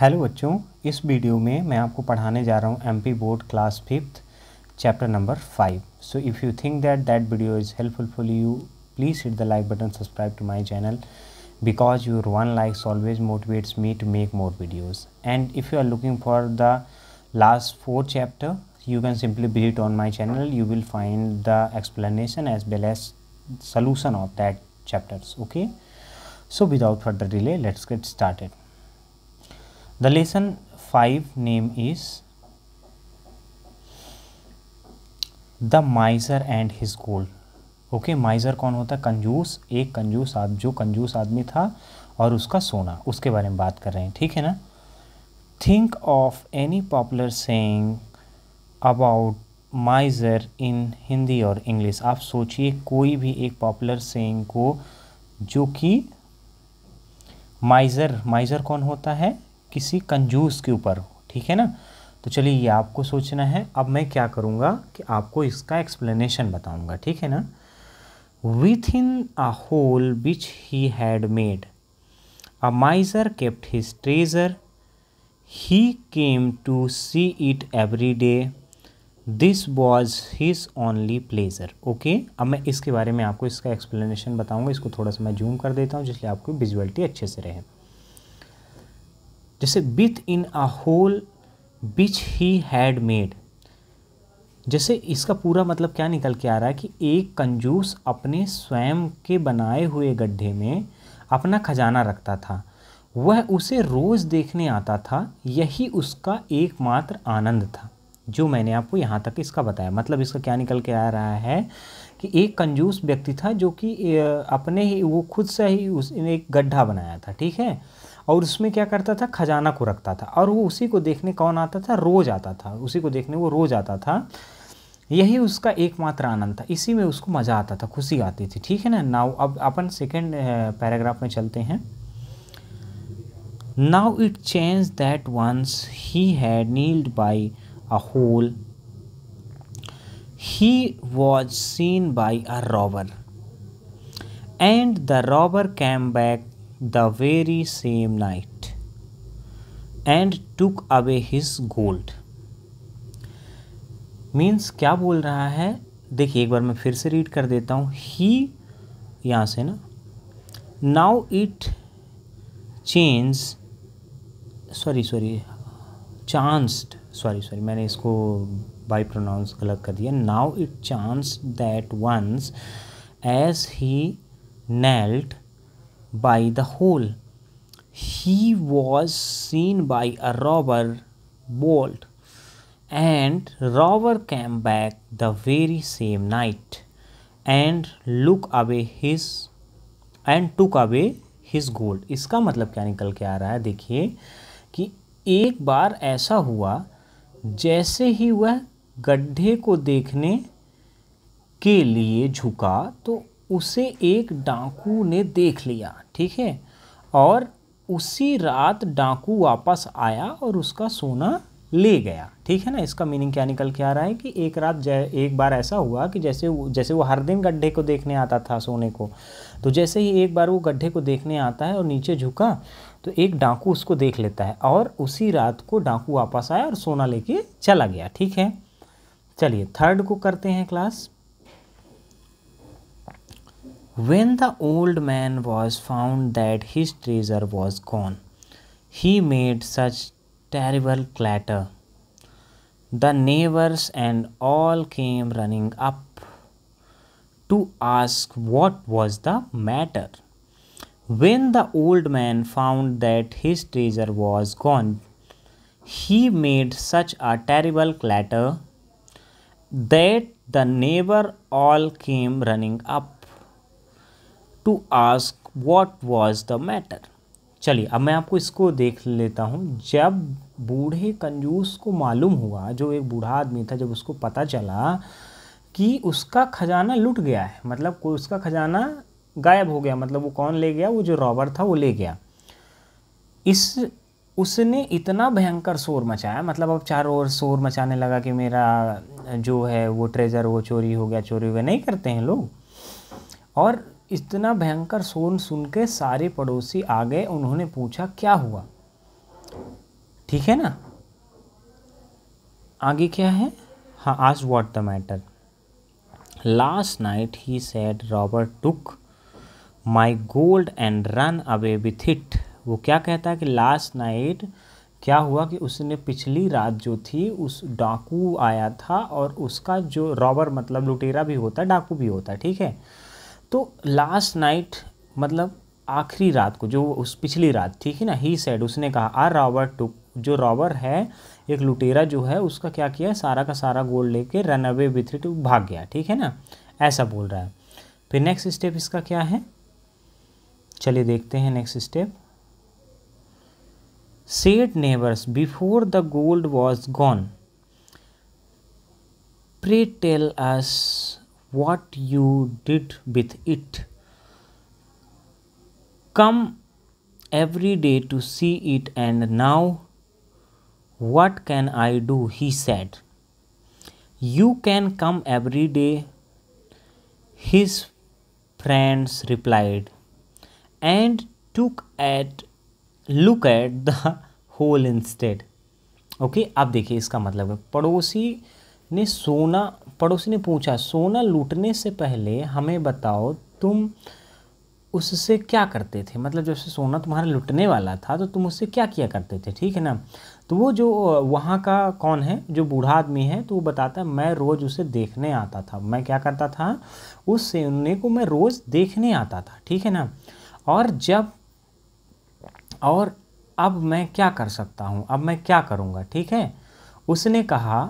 Hello बच्चों इस video में मैं आपको पढ़ाने जा रहा हूँ MP board class fifth chapter number five so if you think that that video is helpful for you please hit the like button subscribe to my channel because your one likes always motivates me to make more videos and if you are looking for the last four chapter you can simply visit on my channel you will find the explanation as well as solution of that chapters okay so without further delay let's get started the lesson 5 name is the miser and his gold okay miser कौन होता है कंजूस एक कंजूस आद, जो कंजूस आदमी था और उसका सोना उसके बारे में बात कर रहे हैं ठीक है ना think of any popular saying about miser in Hindi और इंग्लिश आप सोचिए कोई भी एक पॉपुलर सेइंग को जो कि माइजर माइजर कौन होता है किसी कंजूस के ऊपर ठीक है ना तो चलिए ये आपको सोचना है अब मैं क्या करूँगा कि आपको इसका एक्सप्लेनेशन बताऊँगा ठीक है ना within a hole which he had made a miser kept his treasure he came to see it every day this was his only pleasure okay अब मैं इसके बारे में आपको इसका एक्सप्लेनेशन बताऊँगा इसको थोड़ा सा मैं जूम कर देता हूँ जिसलिए आपकी विजुअलिटी अच्छे से रहे जैसे within a hole which he had made जैसे इसका पूरा मतलब क्या निकल के आ रहा है कि एक कंजूस अपने स्वयं के बनाए हुए गड्ढे में अपना खजाना रखता था वह उसे रोज़ देखने आता था यही उसका एकमात्र आनंद था जो मैंने आपको यहाँ तक इसका बताया मतलब इसका क्या निकल के आ रहा है कि एक कंजूस व्यक्ति था जो कि अपने ही वो खुद से ही उसने एक गड्ढा बनाया था ठीक है और उसमें क्या करता था खजाना को रखता था और वो उसी को देखने कौन आता था रोज़ आता था उसी को देखने वो रोज़ आता था यही उसका एकमात्र आनंद था इसी में उसको मज़ा आता था खुशी आती थी ठीक है ना नाउ अब अपन सेकेंड पैराग्राफ में चलते हैं now it change that once he had kneeled by a hole he was seen by a robber and the robber came back the very same night and took away his gold means क्या बोल रहा है देखिए एक बार मैं फिर से read कर देता हूँ ही यहाँ से ना now it change sorry sorry chanced sorry sorry मैंने इसको बाई प्रोनाउंस गलत कर दिया now it chance that once as he knelt by the hole. He was seen by a robber bolt and robber came back the very same night and look away his and took away his gold. iska matlab kya nikal ke aa raha hai dekhiye ki ek bar aisa hua jaise hi वह गड्ढे ko dekhne ke liye jhuka to उसे एक डाकू ने देख लिया ठीक है और उसी रात डाकू वापस आया और उसका सोना ले गया ठीक है ना इसका मीनिंग क्या निकल के आ रहा है कि एक रात जै एक बार ऐसा हुआ कि जैसे वो जैसे वो हर दिन गड्ढे को देखने आता था सोने को तो जैसे ही एक बार वो गड्ढे को देखने आता है और नीचे झुका तो एक डाकू उसको देख लेता है और उसी रात को डाकू वापस आया और सोना लेके चला गया ठीक है चलिए थर्ड को करते हैं class When the old man was found that his treasure was gone, he made such terrible clatter. The neighbors and all came running up to ask what was the matter. When the old man found that his treasure was gone, he made such a terrible clatter that the neighbor all came running up to ask what was the matter चलिए अब मैं आपको इसको देख लेता हूँ जब बूढ़े कंजूस को मालूम हुआ जो एक बूढ़ा आदमी था जब उसको पता चला कि उसका खजाना लुट गया है मतलब कोई उसका खजाना गायब हो गया मतलब वो कौन ले गया वो जो रॉबर था वो ले गया इस उसने इतना भयंकर शोर मचाया मतलब अब चारों ओर शोर मचाने लगा कि मेरा जो है वो ट्रेजर वो चोरी हो गया चोरी हो गया नहीं करते हैं लोग और इतना भयंकर सोन सुन के सारे पड़ोसी आ गए उन्होंने पूछा क्या हुआ ठीक है ना आगे क्या है हाँ आज what the matter last night he said robber took my gold and run away with it वो क्या कहता है कि लास्ट नाइट क्या हुआ कि उसने पिछली रात जो थी उस डाकू आया था और उसका जो रॉबर मतलब लुटेरा भी होता है डाकू भी होता है ठीक है तो लास्ट नाइट मतलब आखिरी रात को जो उस पिछली रात ठीक है ना ही सेड उसने कहा आर रॉबर टू जो रॉबर है एक लुटेरा जो है उसका क्या किया सारा का सारा गोल्ड लेके रन अवे विथ इट भाग गया ठीक है ना ऐसा बोल रहा है फिर नेक्स्ट स्टेप इसका क्या है चलिए देखते हैं next step said neighbours before the gold was gone pray tell us what you did with it come every day to see it and now what can i do he said you can come every day his friends replied and took at look at the hole instead okay okay, आप देखिए इसका मतलब है पड़ोसी ने सोना पड़ोसी ने पूछा सोना लूटने से पहले हमें बताओ तुम उससे क्या करते थे मतलब जब से सोना तुम्हारा लुटने वाला था तो तुम उससे क्या किया करते थे ठीक है ना तो वो जो वहाँ का कौन है जो बूढ़ा आदमी है तो वो बताता है मैं रोज़ उसे देखने आता था मैं क्या करता था उस सोने को मैं रोज़ देखने आता था ठीक है ना और जब और अब मैं क्या कर सकता हूँ अब मैं क्या करूँगा ठीक है उसने कहा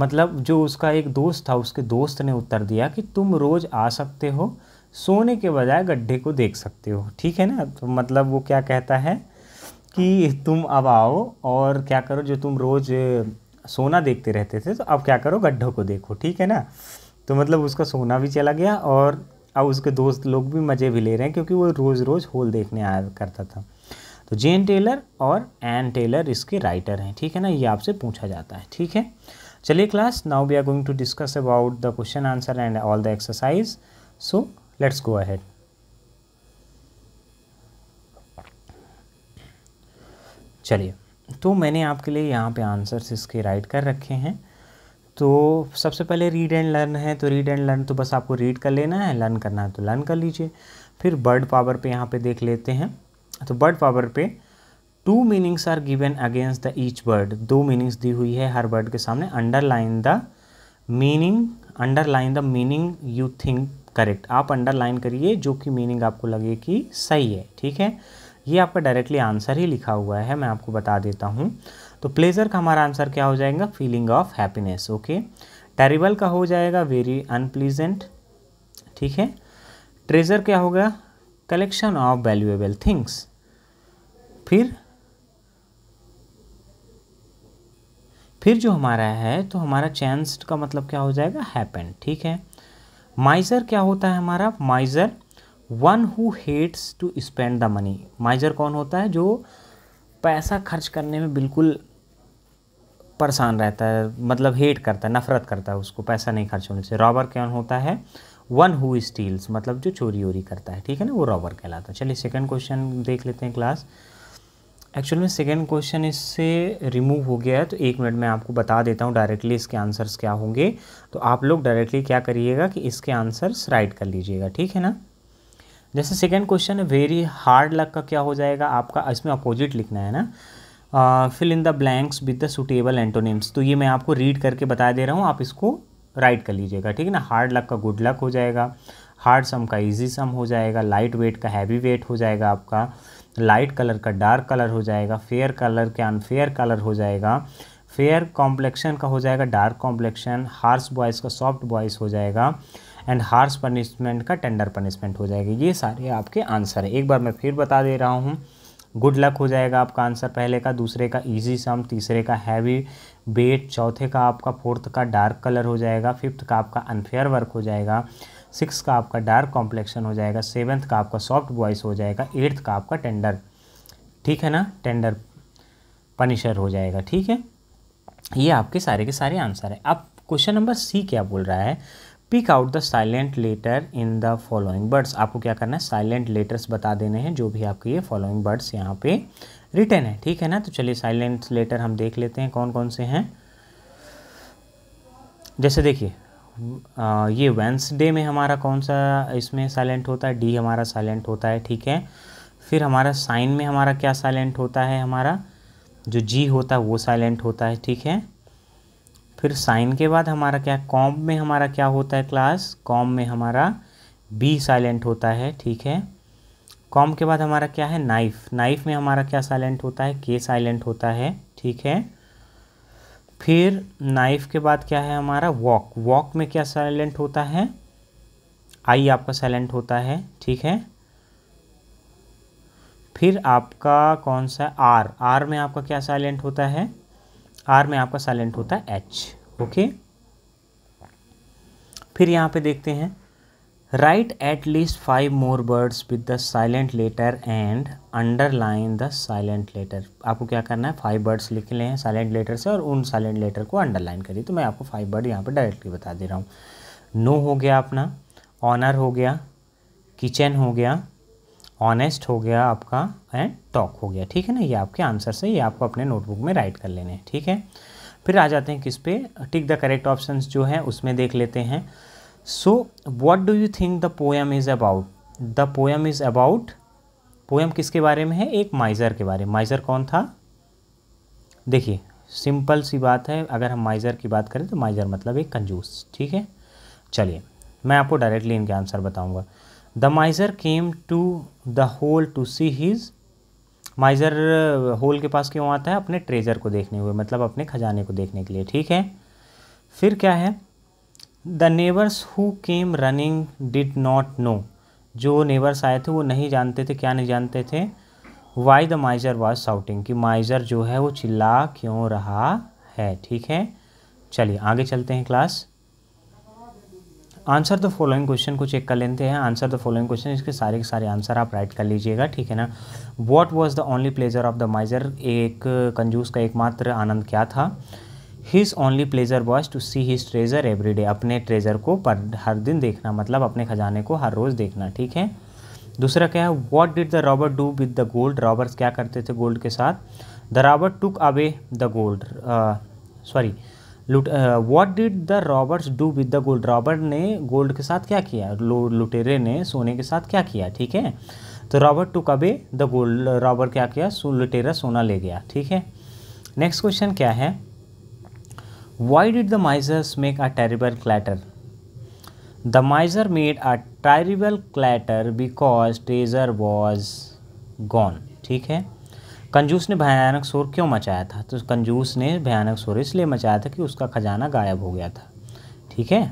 मतलब जो उसका एक दोस्त था उसके दोस्त ने उत्तर दिया कि तुम रोज़ आ सकते हो सोने के बजाय गड्ढे को देख सकते हो ठीक है ना तो मतलब वो क्या कहता है कि तुम अब आओ और क्या करो जो तुम रोज़ सोना देखते रहते थे तो अब क्या करो गड्ढों को देखो ठीक है ना तो मतलब उसका सोना भी चला गया और अब उसके दोस्त लोग भी मज़े भी ले रहे हैं क्योंकि वो रोज़ रोज़ होल देखने आया करता था तो जेन टेलर और एन टेलर इसके राइटर हैं ठीक है ना ये आपसे पूछा जाता है ठीक है चलिए class now we are going to discuss about the question answer and all the exercise so let's go ahead चलिए तो मैंने आपके लिए यहाँ पे आंसर्स इसके राइट कर रखे हैं तो सबसे पहले रीड एंड लर्न है तो रीड एंड लर्न तो बस आपको रीड कर लेना है लर्न करना है तो लर्न कर लीजिए फिर बर्ड पावर पे यहाँ पे देख लेते हैं तो बर्ड पावर पे two meanings are given against the each word दो मीनिंग्स दी हुई है हर वर्ड के सामने underline the meaning underline the meaning you think correct आप अंडरलाइन करिए जो कि मीनिंग आपको लगे कि सही है ठीक है ये आपका डायरेक्टली आंसर ही लिखा हुआ है मैं आपको बता देता हूँ तो प्लेजर का हमारा आंसर क्या हो जाएगा feeling of happiness okay terrible का हो जाएगा वेरी अनप्लीजेंट ठीक है ट्रेजर क्या होगा कलेक्शन ऑफ वैल्यूएबल थिंग्स फिर फिर जो हमारा है तो हमारा चैंस का मतलब क्या हो जाएगा हैपन ठीक है माइजर क्या होता है हमारा miser one who hates to spend the money miser कौन होता है जो पैसा खर्च करने में बिल्कुल परेशान रहता है मतलब हेट करता है नफरत करता है उसको पैसा नहीं खर्च होने से रॉबर कौन होता है वन हु स्टील्स मतलब जो चोरी वोरी करता है ठीक है ना वो रॉबर कहलाता है चलिए सेकंड क्वेश्चन देख लेते हैं क्लास एक्चुअल में सेकेंड क्वेश्चन इससे रिमूव हो गया है तो एक मिनट में आपको बता देता हूँ डायरेक्टली इसके आंसर्स क्या होंगे तो आप लोग डायरेक्टली क्या करिएगा कि इसके आंसर्स राइट कर लीजिएगा ठीक है ना जैसे second question very hard luck का क्या हो जाएगा आपका इसमें अपोजिट लिखना है ना fill in the blanks with the suitable antonyms तो ये मैं आपको रीड करके बता दे रहा हूँ आप इसको राइट कर लीजिएगा ठीक है ना हार्ड लक का गुड लक हो जाएगा हार्ड सम का इजी सम हो जाएगा लाइट वेट का हैवी वेट हो जाएगा आपका लाइट कलर का डार्क कलर हो जाएगा फेयर कलर के अनफेयर कलर हो जाएगा फेयर कॉम्प्लेक्शन का हो जाएगा डार्क कॉम्प्लेक्शन हार्स बॉयज़ का सॉफ्ट बॉयज़ हो जाएगा एंड हार्स पनिशमेंट का टेंडर पनिशमेंट हो जाएगा ये सारे आपके आंसर है एक बार मैं फिर बता दे रहा हूँ गुड लक हो जाएगा आपका आंसर पहले का दूसरे का इजी सम तीसरे का हैवी बेट चौथे का आपका फोर्थ का डार्क कलर हो जाएगा फिफ्थ का आपका अनफेयर वर्क हो जाएगा सिक्स का आपका डार्क कॉम्प्लेक्शन हो जाएगा सेवन्थ का आपका सॉफ्ट वॉइस हो जाएगा एट्थ का आपका टेंडर ठीक है ना टेंडर पनिशर हो जाएगा ठीक है ये आपके सारे के सारे आंसर है अब क्वेश्चन नंबर सी क्या बोल रहा है pick out the silent letter in the following words आपको क्या करना है साइलेंट लेटर्स बता देने हैं जो भी आपके ये फॉलोइंग बर्ड्स यहाँ पे रिटर्न है ठीक है ना तो चलिए साइलेंट लेटर हम देख लेते हैं कौन कौन से हैं जैसे देखिए ये वेंसडे में हमारा कौन सा इसमें साइलेंट होता है डी हमारा साइलेंट होता है ठीक है फिर हमारा साइन में हमारा क्या साइलेंट होता है हमारा जो जी होता है वो साइलेंट होता है ठीक है फिर साइन के बाद हमारा क्या कॉम में हमारा क्या होता है क्लास कॉम में हमारा बी साइलेंट होता है ठीक है कॉम के बाद हमारा क्या है नाइफ नाइफ में हमारा क्या साइलेंट होता है के साइलेंट होता है ठीक है फिर नाइफ के बाद क्या है हमारा वॉक वॉक में क्या साइलेंट होता है आई आपका साइलेंट होता है ठीक है फिर आपका कौन सा आर आर में आपका क्या साइलेंट होता है आर में आपका साइलेंट होता है एच ओके फिर यहाँ पे देखते हैं write at least five more words with the silent letter and underline the silent letter आपको क्या करना है फाइव वर्ड्स लिख लें हैं साइलेंट लेटर से और उन साइलेंट लेटर को अंडरलाइन करिए तो मैं आपको फाइव वर्ड यहाँ पर डायरेक्टली बता दे रहा हूँ नो no हो गया अपना ऑनर हो गया किचन हो गया ऑनेस्ट हो गया आपका एंड टॉक हो गया ठीक है ना ये आपके आंसर से ये आपको अपने नोटबुक में राइट कर लेने हैं ठीक है फिर आ जाते हैं किस पे टिक द करेक्ट ऑप्शंस जो हैं उसमें देख लेते हैं so what do you think the poem is about the poem is about poem किसके बारे में है एक माइज़र के बारे में माइज़र कौन था देखिए सिंपल सी बात है अगर हम माइज़र की बात करें तो माइज़र मतलब एक कंजूस ठीक है चलिए मैं आपको डायरेक्टली इनके आंसर बताऊंगा the miser came to the hole to see his miser hole के पास क्यों आता है अपने ट्रेजर को देखने हुए मतलब अपने खजाने को देखने के लिए ठीक है फिर क्या है the neighbours who came running did not know जो नेबर्स आए थे वो नहीं जानते थे क्या नहीं जानते थे why the miser was shouting कि माइजर जो है वो चिल्ला क्यों रहा है ठीक है चलिए आगे चलते हैं class answer the following question को चेक कर लेते हैं आंसर द फॉलोइंग क्वेश्चन इसके सारे के सारे आंसर आप राइट कर लीजिएगा ठीक है ना what was the only pleasure of the miser एक कंजूस का एकमात्र आनंद क्या था his only pleasure was to see his treasure every day अपने ट्रेजर को पर हर दिन देखना मतलब अपने खजाने को हर रोज़ देखना ठीक है दूसरा क्या है what did the robber do with the gold robbers क्या करते थे गोल्ड के साथ the robber took away the gold sorry लुट what did the robbers do with the gold robber ने गोल्ड के साथ क्या किया लुटेरे ने सोने के साथ क्या किया ठीक है तो robber took away the gold robber क्या किया सो लुटेरा सोना ले गया ठीक है नेक्स्ट क्वेश्चन क्या है Why did the misers make a terrible clatter? The miser made a terrible clatter because treasure was gone. ठीक है कंजूस ने भयानक शोर क्यों मचाया था तो कंजूस ने भयानक शोर इसलिए मचाया था कि उसका खजाना गायब हो गया था ठीक है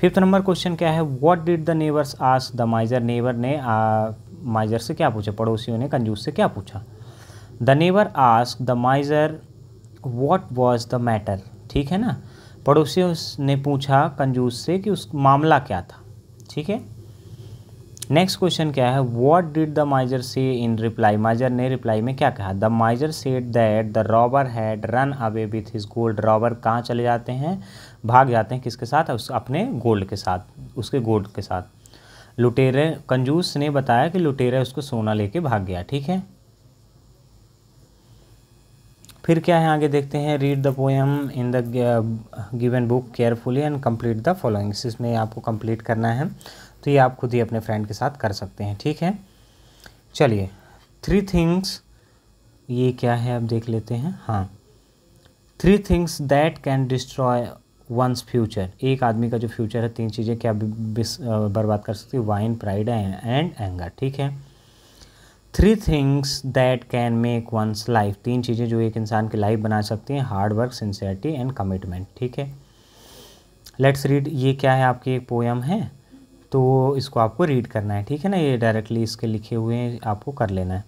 फिफ्थ नंबर क्वेश्चन क्या है what did the neighbours ask the miser neighbour ने माइजर से क्या पूछा पड़ोसियों ने कंजूस से क्या पूछा the neighbour ask the miser what was the matter ठीक है ना पड़ोसी ने पूछा कंजूस से कि उस मामला क्या था ठीक है नेक्स्ट क्वेश्चन क्या है वॉट डिड द माइजर से इन रिप्लाई माइजर ने रिप्लाई में क्या कहा the miser said that the robber had run away with his gold robber कहाँ चले जाते हैं भाग जाते हैं किसके साथ उस अपने गोल्ड के साथ उसके गोल्ड के साथ लुटेरे कंजूस ने बताया कि लुटेरा उसको सोना लेके भाग गया ठीक है फिर क्या है आगे देखते हैं read the poem in the given book carefully and complete the followings इसमें आपको कंप्लीट करना है तो ये आप खुद ही अपने फ्रेंड के साथ कर सकते हैं ठीक है चलिए थ्री थिंग्स ये क्या है अब देख लेते हैं हाँ three things that can destroy one's future एक आदमी का जो फ्यूचर है तीन चीज़ें क्या uh, बर्बाद कर सकती है वाइन प्राइड एंड एंगर ठीक है three things that can make one's life तीन चीज़ें जो एक इंसान की लाइफ बना सकती हैं hard work sincerity and commitment ठीक है लेट्स रीड ये क्या है आपकी एक पोएम है तो इसको आपको रीड करना है ठीक है ना ये डायरेक्टली इसके लिखे हुए हैं आपको कर लेना है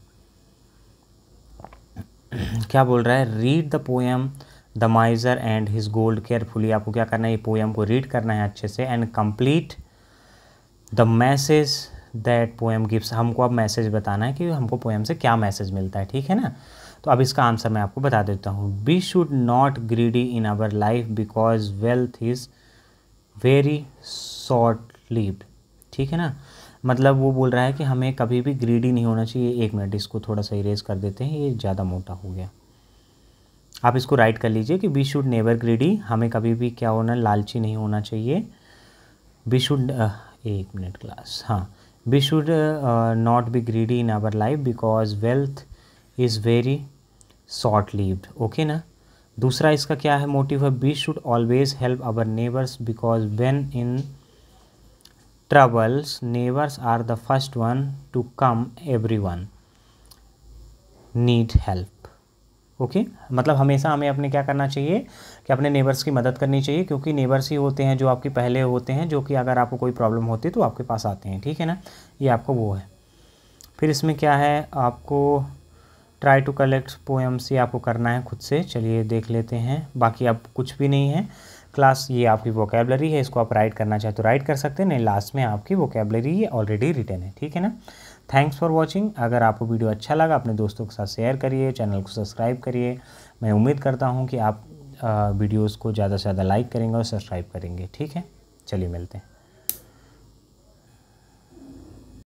क्या बोल रहा है read the poem the miser and his gold carefully आपको क्या करना है ये पोएम को रीड करना है अच्छे से and complete the message that poem gives हमको अब मैसेज बताना है कि हमको पोएम से क्या मैसेज मिलता है ठीक है ना तो अब इसका आंसर मैं आपको बता देता हूँ we should not greedy in our life because wealth is very short lived ठीक है ना मतलब वो बोल रहा है कि हमें कभी भी ग्रीडी नहीं होना चाहिए एक मिनट इसको थोड़ा सा इरेज कर देते हैं ये ज़्यादा मोटा हो गया आप इसको राइट कर लीजिए कि वी शुड नेवर ग्रीडी हमें कभी भी क्या होना लालची नहीं होना चाहिए वी शुड एक मिनट क्लास हाँ we should uh, not be greedy in our life because wealth is very short lived okay na दूसरा इसका क्या है मोटिव है we should always help our neighbours because when in troubles neighbors are the first one to come everyone need help okay मतलब हमेशा हमें अपने क्या करना चाहिए कि अपने नेबर्स की मदद करनी चाहिए क्योंकि नेबर्स ही होते हैं जो आपके पहले होते हैं जो कि अगर आपको कोई प्रॉब्लम होती है तो आपके पास आते हैं ठीक है ना ये आपको वो है फिर इसमें क्या है आपको ट्राई टू कलेक्ट पोएम्स ये आपको करना है खुद से चलिए देख लेते हैं बाकी अब कुछ भी नहीं है क्लास ये आपकी वोकेबलरी है इसको आप राइट करना चाहें तो राइट कर सकते हैं नहीं लास्ट में आपकी वोकेबलरी ये ऑलरेडी रिटर्न है ठीक है ना थैंक्स फॉर वॉचिंग अगर आपको वीडियो अच्छा लगा अपने दोस्तों के साथ शेयर करिए चैनल को सब्सक्राइब करिए मैं उम्मीद करता हूँ कि आप वीडियोज़ को ज़्यादा से ज़्यादा लाइक करेंगे और सब्सक्राइब करेंगे ठीक है चलिए मिलते हैं